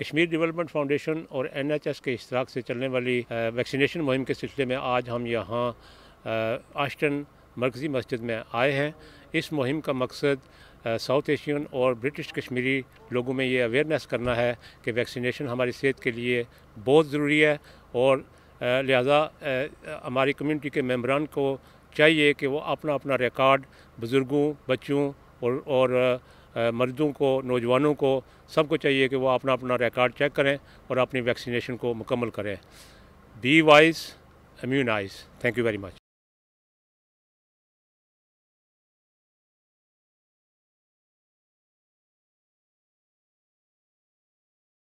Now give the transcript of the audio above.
Kashmir development foundation और N H S के इश्तराक से चलने वाली वैक्सीनेशन मुहिम के सिलसिले में आज हम यहाँ आश्टन मरकज़ी मस्जिद में आए हैं इस मुहिम का मकसद साउथ एशियन और ब्रिटिश कश्मीरी लोगों में ये अवेयरनेस करना है कि वैक्सीनेशन हमारी सेहत के लिए बहुत ज़रूरी है और लिहाजा हमारी कम्युनिटी के मम्बरान को चाहिए कि वो अपना अपना रिकॉर्ड बुज़ुर्गों बच्चों और और मरीजों को नौजवानों को सबको चाहिए कि वो अपना अपना रिकॉर्ड चेक करें और अपनी वैक्सीनेशन को मुकम्मल करें be wise immunize thank you very much